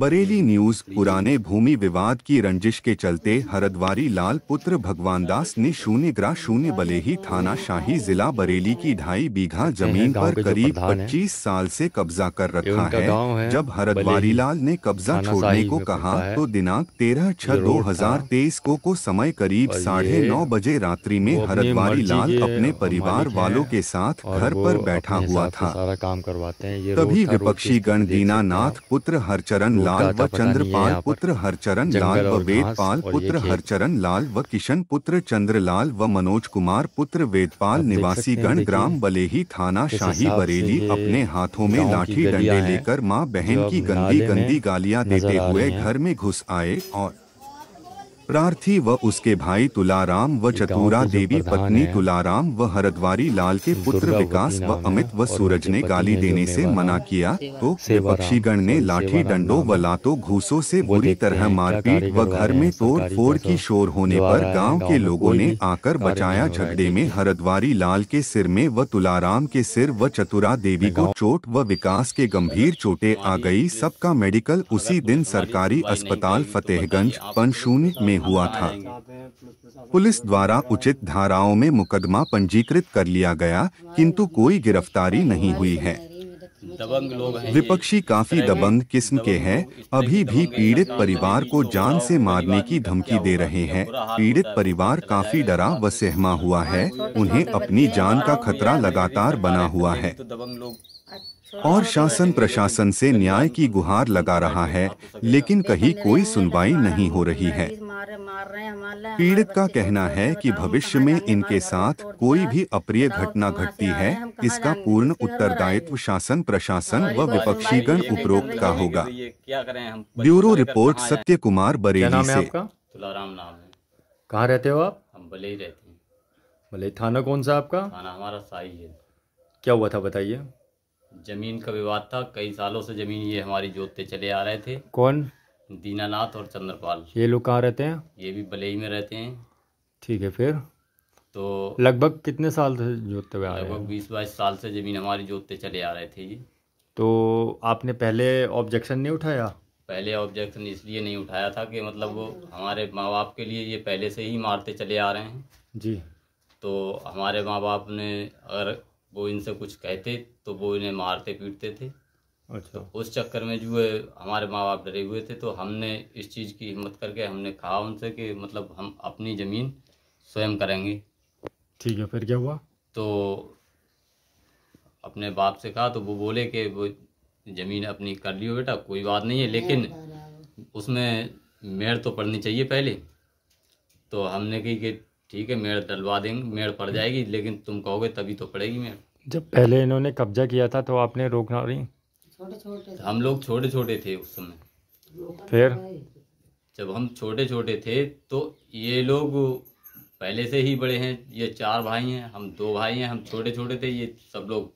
Bareilly news पुराने भूमि विवाद की रंजिश के चलते हरद्वारी लाल पुत्र भगवान दास ने शून्य ग्रा शून्य ही थाना शाही जिला बरेली की ढाई बीघा जमीन पर करीब 25 साल से कब्जा कर रखा है जब हरद्वारी लाल ने कब्जा छोड़ने को कहा तो दिनांक 13 छह 2023 को को समय करीब साढ़े नौ बजे रात्रि में हरद्वारी लाल अपने परिवार वालों के साथ घर पर बैठा हुआ था तभी विपक्षी गण दीनानाथ पुत्र हरचरण लाल व चंद्रपाल पुत्र हरचरण लाल व वेदपाल पुत्र हरचरण लाल व किशन पुत्र चंद्रलाल व मनोज कुमार पुत्र वेदपाल निवासी गण ग्राम बलेही थाना शाही बरेली अपने हाथों में लाठी डंडे लेकर माँ बहन की गंदी गंदी गालियाँ देते हुए घर में घुस आए और प्रार्थी व उसके भाई तुलाराम व चतुरा देवी पत्नी तुलाराम व हरद्वारी लाल के पुत्र विकास व अमित व सूरज ने गाली देने से मना किया तो विपक्षीगण ने लाठी डंडों व लातों घूसों से बुरी तरह मारपीट व घर में तोड़ फोड़ की शोर होने पर गांव के लोगों ने आकर बचाया झगड़े में हरद्वारी लाल के सिर में व तुलाराम के सिर व चतुरा देवी को चोट व विकास के गंभीर चोटे आ गयी सबका मेडिकल उसी दिन सरकारी अस्पताल फतेहगंज पंचून में में हुआ था पुलिस द्वारा उचित धाराओं में मुकदमा पंजीकृत कर लिया गया किंतु कोई गिरफ्तारी नहीं हुई है दबंग लोग विपक्षी काफी दबंग किस्म के हैं अभी भी पीड़ित परिवार को जान से मारने की धमकी दे रहे हैं पीड़ित परिवार काफी डरा व सहमा हुआ है उन्हें अपनी जान का खतरा लगातार बना हुआ है और शासन प्रशासन से न्याय की गुहार लगा रहा है लेकिन कहीं कोई सुनवाई नहीं हो रही है पीड़ित का कहना है कि भविष्य में इनके साथ कोई भी अप्रिय घटना घटती है इसका पूर्ण उत्तरदायित्व शासन प्रशासन व विपक्षी गण उपरोक्त का होगा ब्यूरो रिपोर्ट सत्य कुमार बरेली से तुलाराम नाम है कहाँ रहते हो आप हम भले ही रहते हैं भले थाना कौन सा आपका थाना हमारा साई है क्या हुआ था बताइए जमीन का विवाद था कई सालों से जमीन ये हमारी जोतते चले आ रहे थे कौन दीनानाथ और चंद्रपाल ये लोग कहाँ रहते हैं ये भी बलेई में रहते हैं ठीक है फिर तो लगभग कितने साल से जोतते हुए लगभग बीस बाईस साल से ज़मीन हमारी जोतते चले आ रहे थे जी तो आपने पहले ऑब्जेक्शन नहीं उठाया पहले ऑब्जेक्शन इसलिए नहीं उठाया था कि मतलब वो हमारे माँ बाप के लिए ये पहले से ही मारते चले आ रहे हैं जी तो हमारे माँ बाप ने अगर वो इनसे कुछ कहते तो वो इन्हें मारते पीटते थे अच्छा। तो उस चक्कर में जो है हमारे माँ बाप डरे हुए थे तो हमने इस चीज़ की हिम्मत करके हमने कहा उनसे कि मतलब हम अपनी ज़मीन स्वयं करेंगे ठीक है फिर क्या हुआ तो अपने बाप से कहा तो वो बोले कि वो ज़मीन अपनी कर लियो बेटा कोई बात नहीं है लेकिन उसमें मेड़ तो पड़नी चाहिए पहले तो हमने कही कि ठीक है मेड़ डलवा देंगे मेड़ पड़ जाएगी लेकिन तुम कहोगे तभी तो पड़ेगी मेड़ जब पहले इन्होंने कब्जा किया था तो आपने रोकना नहीं छोटे हम लोग छोटे छोटे थे उस समय फिर जब हम छोटे छोटे थे तो ये लोग पहले से ही बड़े हैं ये चार भाई हैं हम दो भाई हैं हम छोटे छोटे थे ये सब लोग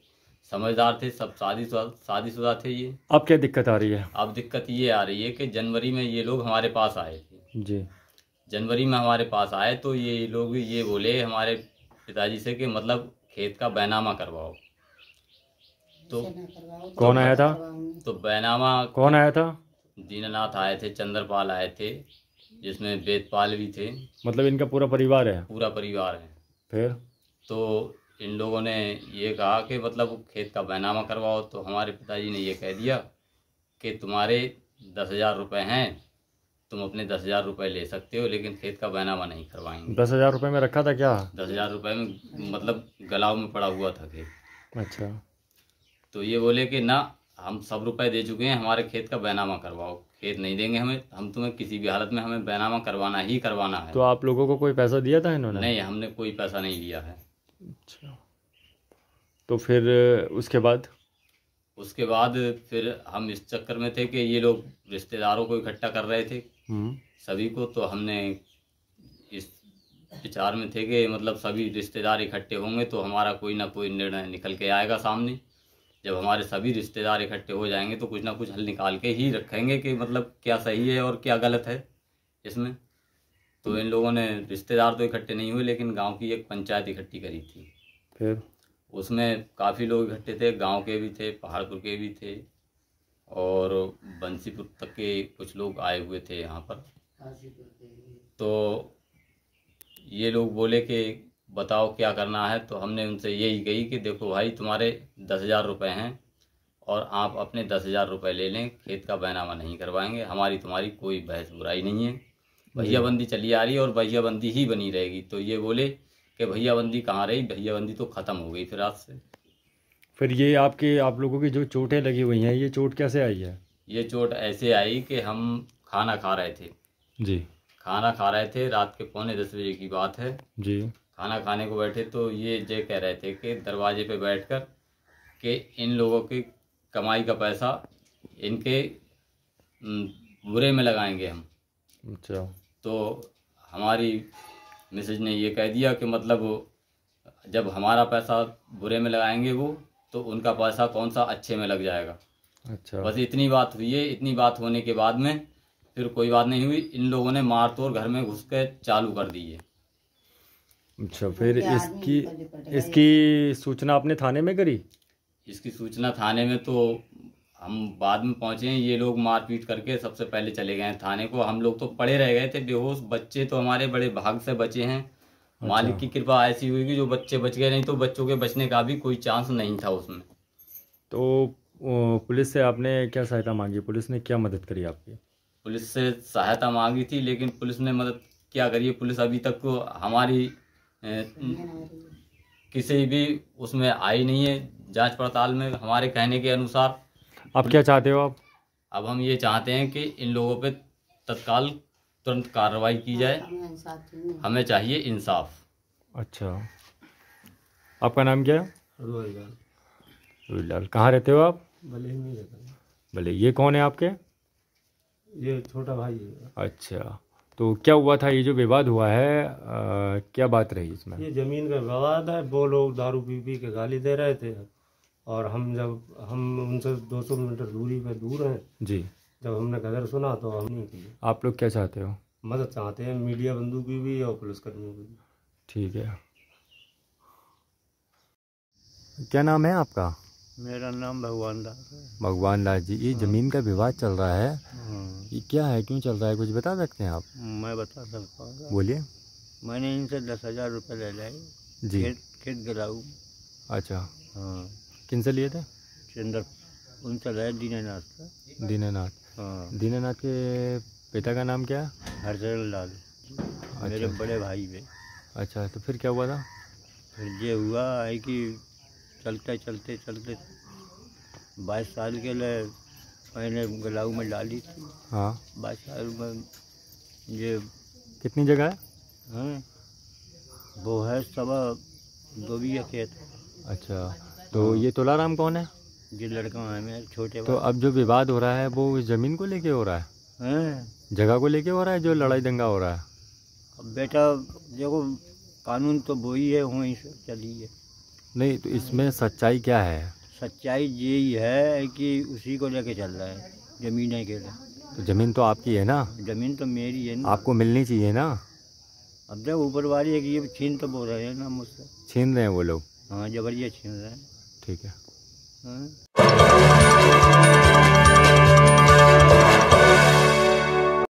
समझदार थे सब शादी शादीशुदा थे ये अब क्या दिक्कत आ रही है अब दिक्कत ये आ रही है कि जनवरी में ये लोग हमारे पास आए थे जी जनवरी में हमारे पास आए तो ये लोग ये बोले हमारे पिताजी से कि मतलब खेत का बैनामा करवाओ तो कौन आया था तो बैनामा कौन आया था दीनानाथ आए थे चंद्रपाल आए थे जिसमें वेदपाल भी थे मतलब इनका पूरा परिवार है पूरा परिवार है फिर तो इन लोगों ने ये कहा कि मतलब खेत का बैनामा करवाओ तो हमारे पिताजी ने ये कह दिया कि तुम्हारे दस हज़ार रुपये हैं तुम अपने दस हज़ार रुपये ले सकते हो लेकिन खेत का बैनामा नहीं करवाएंगे दस हज़ार रुपये में रखा था क्या दस हज़ार रुपये में मतलब गलाव में पड़ा हुआ था खेत अच्छा तो ये बोले कि ना हम सब रुपए दे चुके हैं हमारे खेत का बैनामा करवाओ खेत नहीं देंगे हमें हम तुम्हें किसी भी हालत में हमें बैनामा करवाना ही करवाना है तो आप लोगों को कोई पैसा दिया था इन्होंने नहीं हमने कोई पैसा नहीं दिया है अच्छा। तो फिर उसके बाद उसके बाद फिर हम इस चक्कर में थे कि ये लोग रिश्तेदारों को इकट्ठा कर रहे थे हम्म। सभी को तो हमने इस विचार में थे कि मतलब सभी रिश्तेदार इकट्ठे होंगे तो हमारा कोई ना कोई निर्णय निकल के आएगा सामने जब हमारे सभी रिश्तेदार इकट्ठे हो जाएंगे तो कुछ ना कुछ हल निकाल के ही रखेंगे कि मतलब क्या सही है और क्या गलत है इसमें तो इन लोगों ने रिश्तेदार तो इकट्ठे नहीं हुए लेकिन गांव की एक पंचायत इकट्ठी करी थी फिर उसमें काफ़ी लोग इकट्ठे थे गांव के भी थे पहाड़पुर के भी थे और बंसीपुर तक के कुछ लोग आए हुए थे यहाँ पर तो ये लोग बोले कि बताओ क्या करना है तो हमने उनसे यही कही कि देखो भाई तुम्हारे दस हज़ार रुपये हैं और आप अपने दस हज़ार रुपये ले लें खेत का बैनामा नहीं करवाएंगे हमारी तुम्हारी कोई बहस बुराई नहीं है भैयाबंदी चली आ रही है और भैयाबंदी ही बनी रहेगी तो ये बोले कि भैयाबंदी कहाँ रही भैयाबंदी तो ख़त्म हो गई फिर आज से फिर ये आपके आप लोगों की जो चोटें लगी हुई हैं ये चोट कैसे आई है ये चोट ऐसे आई कि हम खाना खा रहे थे जी खाना खा रहे थे रात के पौने दस बजे की बात है जी खाना खाने को बैठे तो ये जय कह रहे थे कि दरवाजे पे बैठकर कि इन लोगों की कमाई का पैसा इनके बुरे में लगाएंगे हम अच्छा तो हमारी मिसेज ने ये कह दिया कि मतलब जब हमारा पैसा बुरे में लगाएंगे वो तो उनका पैसा कौन सा अच्छे में लग जाएगा अच्छा बस इतनी बात हुई है इतनी बात होने के बाद में फिर कोई बात नहीं हुई इन लोगों ने मार तोड़ घर में घुस के चालू कर दी है अच्छा तो फिर इसकी इसकी सूचना आपने थाने में करी इसकी सूचना थाने में तो हम बाद में पहुंचे हैं ये लोग मारपीट करके सबसे पहले चले गए हैं थाने को हम लोग तो पड़े रह गए थे बेहोश बच्चे तो हमारे बड़े भाग से बचे हैं अच्छा। मालिक की कृपा ऐसी हुई कि जो बच्चे बच गए नहीं तो बच्चों के बचने का भी कोई चांस नहीं था उसमें तो पुलिस से आपने क्या सहायता मांगी पुलिस ने क्या मदद करी आपकी पुलिस से सहायता मांगी थी लेकिन पुलिस ने मदद क्या करी पुलिस अभी तक हमारी हम्म, किसी भी उसमें आई नहीं है जांच पड़ताल में हमारे कहने के अनुसार अब क्या चाहते हो आप अब हम ये चाहते हैं कि इन लोगों पे तत्काल तुरंत कार्रवाई की जाए हमें चाहिए इंसाफ अच्छा आपका नाम क्या है रोहित लाल कहाँ रहते हो आप भले ही भले ये कौन है आपके ये छोटा भाई है अच्छा तो क्या हुआ था ये जो विवाद हुआ है आ, क्या बात रही इसमें ये ज़मीन का विवाद है वो लोग दारू पी पी के गाली दे रहे थे और हम जब हम उनसे 200 मीटर दूरी पे दूर हैं जी जब हमने गदर सुना तो हम नहीं किए आप लोग क्या चाहते हो मदद चाहते हैं मीडिया बंधु की भी और पुलिसकर्मियों की भी ठीक है क्या नाम है आपका मेरा नाम भगवान दास है भगवान दास जी ये हाँ। ज़मीन का विवाद चल रहा है हाँ। ये क्या है क्यों चल रहा है कुछ बता सकते हैं आप मैं बता सकता हूँ बोलिए मैंने इनसे दस हज़ार रुपये ले लाए जी खेत खेत गलाऊ अच्छा हाँ किन से लिए थे चंद्र उनसे लाए दीनानाथ का दीनानाथ हाँ दीनानाथ के पिता का नाम क्या है हरचरण लाल अच्छा। मेरे बड़े भाई में अच्छा तो फिर क्या हुआ था फिर ये हुआ है कि चलते चलते चलते बाईस साल के लिए मैंने गलाऊ में डाली थी हाँ बादशाह में ये कितनी जगह है हाँ, वो है सवा दो बीघा खेत अच्छा तो ये राम कौन है ये लड़का है मेरे छोटे तो अब जो विवाद हो रहा है वो ज़मीन को लेके हो रहा है हाँ। जगह को लेके हो रहा है जो लड़ाई दंगा हो रहा है अब बेटा देखो कानून तो वही है वहीं से चली है नहीं तो इसमें सच्चाई क्या है सच्चाई यही है कि उसी को लेके चल रहा है ज़मीन के अकेला तो ज़मीन तो आपकी है ना ज़मीन तो मेरी है ना आपको मिलनी चाहिए ना अब जब ऊपर वाली है कि ये छीन तो बोल रहे हैं ना मुझसे छीन रहे हैं वो लोग हाँ जबरिया छीन रहे हैं ठीक है हाँ?